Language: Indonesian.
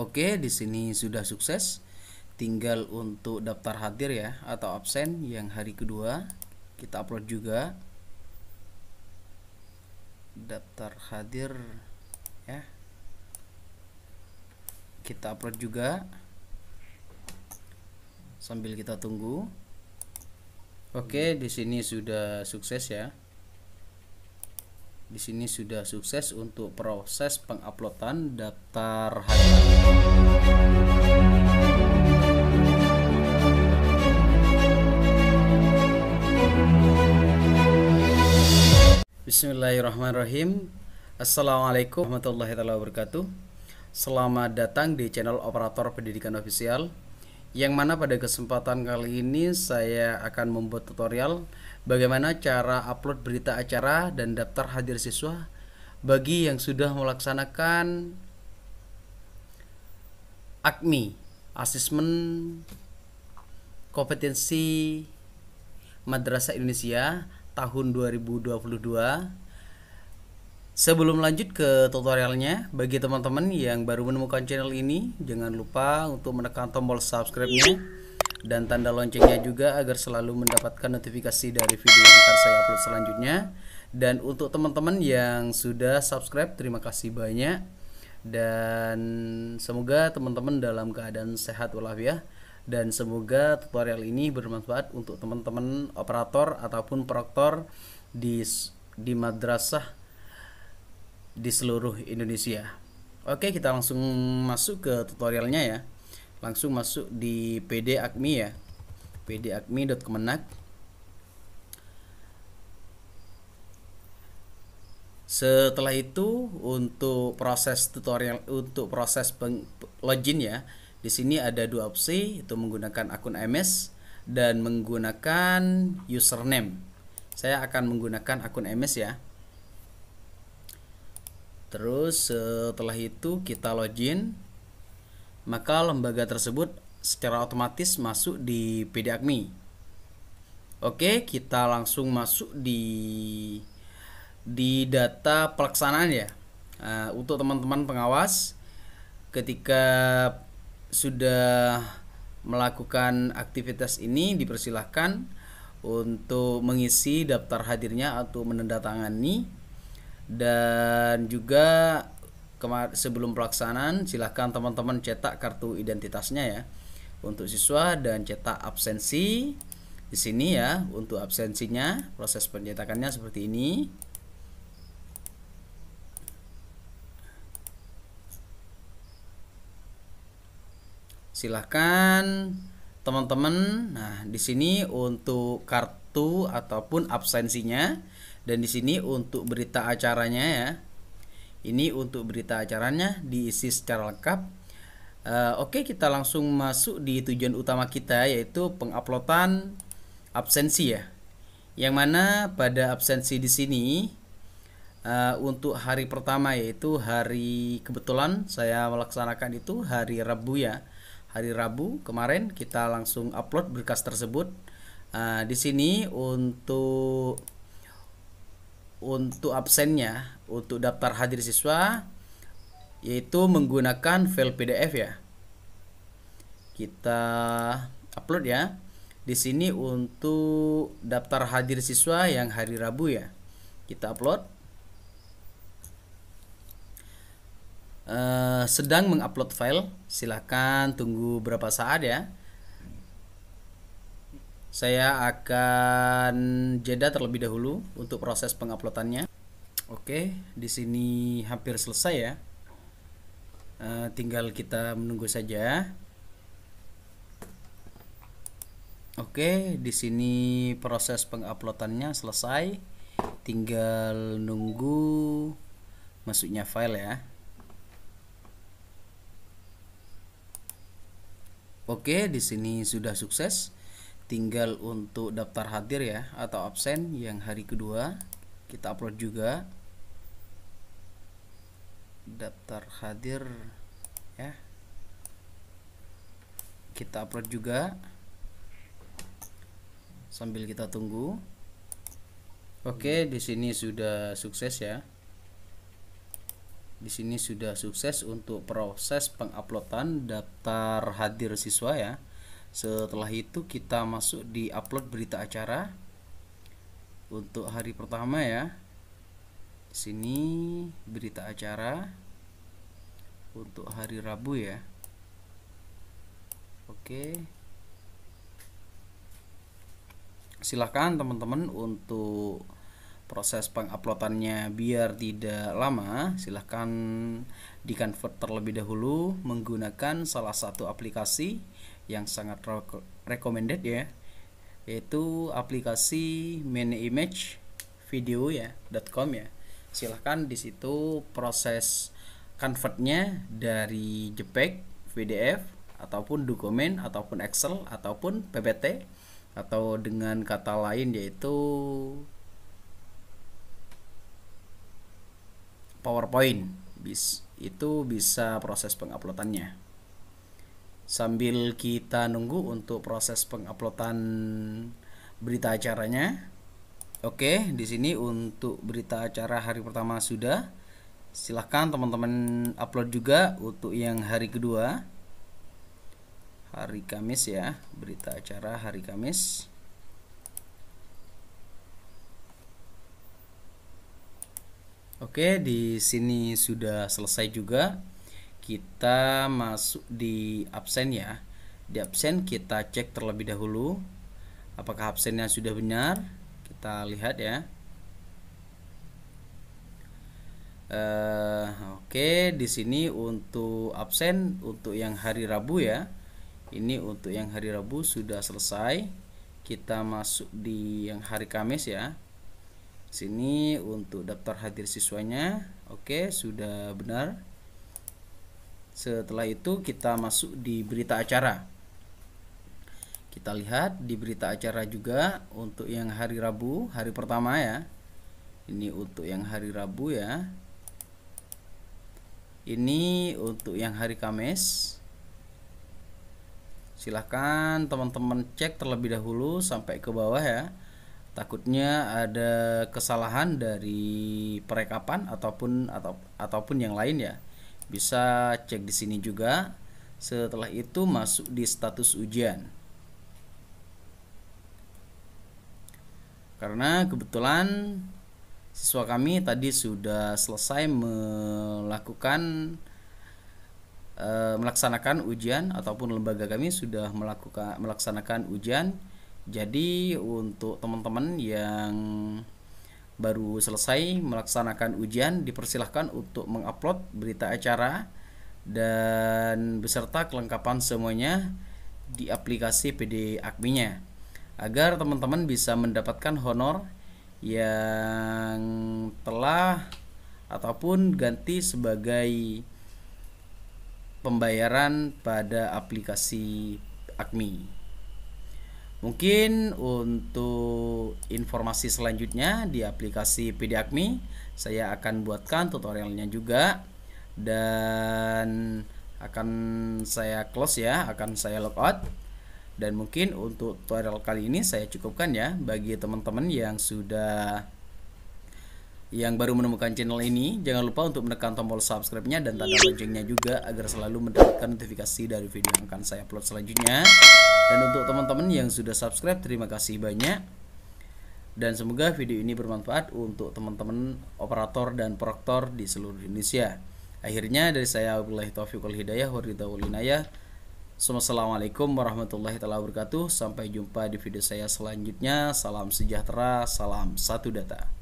Oke, di sini sudah sukses. Tinggal untuk daftar hadir ya atau absen yang hari kedua kita upload juga daftar hadir ya. Kita upload juga sambil kita tunggu. Oke, di sini sudah sukses ya di sini sudah sukses untuk proses penguploadan daftar harian. Bismillahirrahmanirrahim. Assalamualaikum warahmatullahi wabarakatuh. Selamat datang di channel Operator Pendidikan Ofisial. Yang mana pada kesempatan kali ini saya akan membuat tutorial bagaimana cara upload berita acara dan daftar hadir siswa bagi yang sudah melaksanakan AKMI Assessment kompetensi Madrasah Indonesia tahun 2022 Sebelum lanjut ke tutorialnya, bagi teman-teman yang baru menemukan channel ini, jangan lupa untuk menekan tombol subscribe-nya dan tanda loncengnya juga agar selalu mendapatkan notifikasi dari video yang akan saya upload selanjutnya. Dan untuk teman-teman yang sudah subscribe, terima kasih banyak. Dan semoga teman-teman dalam keadaan sehat walafiat dan semoga tutorial ini bermanfaat untuk teman-teman operator ataupun proktor di di madrasah di seluruh Indonesia. Oke, kita langsung masuk ke tutorialnya ya langsung masuk di PD Akmi ya pdakmi.kemenak setelah itu untuk proses tutorial untuk proses peng, login ya di sini ada dua opsi itu menggunakan akun MS dan menggunakan username saya akan menggunakan akun MS ya terus setelah itu kita login maka lembaga tersebut secara otomatis masuk di PDAKMI. Oke, kita langsung masuk di di data pelaksanaan ya. Uh, untuk teman-teman pengawas ketika sudah melakukan aktivitas ini dipersilahkan untuk mengisi daftar hadirnya atau menandatangani dan juga kemar sebelum pelaksanaan silahkan teman-teman cetak kartu identitasnya ya untuk siswa dan cetak absensi di sini ya untuk absensinya proses pencetakannya seperti ini silahkan teman-teman nah di sini untuk kartu ataupun absensinya dan di sini untuk berita acaranya ya ini untuk berita acaranya diisi secara lengkap. Uh, Oke, kita langsung masuk di tujuan utama kita yaitu penguploadan absensi ya. Yang mana pada absensi di sini uh, untuk hari pertama yaitu hari kebetulan saya melaksanakan itu hari Rabu ya. Hari Rabu kemarin kita langsung upload berkas tersebut. Uh, di sini untuk untuk absennya untuk daftar hadir siswa yaitu menggunakan file PDF ya. Kita upload ya. Di sini untuk daftar hadir siswa yang hari Rabu ya. Kita upload. Uh, sedang mengupload file, silahkan tunggu berapa saat ya. Saya akan jeda terlebih dahulu untuk proses penguploadannya. Oke, di sini hampir selesai ya. E, tinggal kita menunggu saja. Oke, di sini proses penguploadannya selesai. Tinggal nunggu masuknya file ya. Oke, di sini sudah sukses tinggal untuk daftar hadir ya atau absen yang hari kedua kita upload juga daftar hadir ya kita upload juga sambil kita tunggu Oke di sini sudah sukses ya di sini sudah sukses untuk proses penguploadan daftar hadir siswa ya setelah itu kita masuk di upload berita acara untuk hari pertama ya sini berita acara untuk hari Rabu ya oke silahkan teman-teman untuk proses penguploadannya biar tidak lama silahkan di convert terlebih dahulu menggunakan salah satu aplikasi yang sangat recommended ya yaitu aplikasi image video ya .com ya silahkan di situ proses convertnya dari JPEG, PDF ataupun dokumen ataupun Excel ataupun PPT atau dengan kata lain yaitu PowerPoint bis itu bisa proses penguploadannya sambil kita nunggu untuk proses penguploadan berita acaranya Oke, di sini untuk berita acara hari pertama sudah. Silahkan teman-teman upload juga untuk yang hari kedua. Hari Kamis ya, berita acara hari Kamis. Oke, di sini sudah selesai juga kita masuk di absen ya di absen kita cek terlebih dahulu apakah absennya sudah benar kita lihat ya uh, oke okay, di sini untuk absen untuk yang hari Rabu ya ini untuk yang hari Rabu sudah selesai kita masuk di yang hari Kamis ya sini untuk daftar hadir siswanya oke okay, sudah benar setelah itu kita masuk di berita acara. Kita lihat di berita acara juga untuk yang hari Rabu, hari pertama ya. Ini untuk yang hari Rabu ya. Ini untuk yang hari Kamis. Silahkan teman-teman cek terlebih dahulu sampai ke bawah ya takutnya ada kesalahan dari perekapan ataupun atau ataupun yang lain ya bisa cek di sini juga. Setelah itu masuk di status ujian. Karena kebetulan siswa kami tadi sudah selesai melakukan e, melaksanakan ujian ataupun lembaga kami sudah melakukan melaksanakan ujian. Jadi untuk teman-teman yang baru selesai melaksanakan ujian dipersilahkan untuk mengupload berita acara dan beserta kelengkapan semuanya di aplikasi PD Akminya agar teman-teman bisa mendapatkan honor yang telah ataupun ganti sebagai pembayaran pada aplikasi Akmi. Mungkin untuk informasi selanjutnya di aplikasi PDAkmi saya akan buatkan tutorialnya juga dan akan saya close ya, akan saya logout. Dan mungkin untuk tutorial kali ini saya cukupkan ya bagi teman-teman yang sudah yang baru menemukan channel ini, jangan lupa untuk menekan tombol subscribe-nya dan tanda loncengnya juga agar selalu mendapatkan notifikasi dari video yang akan saya upload selanjutnya teman-teman yang sudah subscribe terima kasih banyak dan semoga video ini bermanfaat untuk teman-teman operator dan proktor di seluruh Indonesia. Akhirnya dari saya Abdullah taufiq wal hidayah waridawulinayah. Assalamualaikum warahmatullahi taala wabarakatuh. Sampai jumpa di video saya selanjutnya. Salam sejahtera, salam satu data.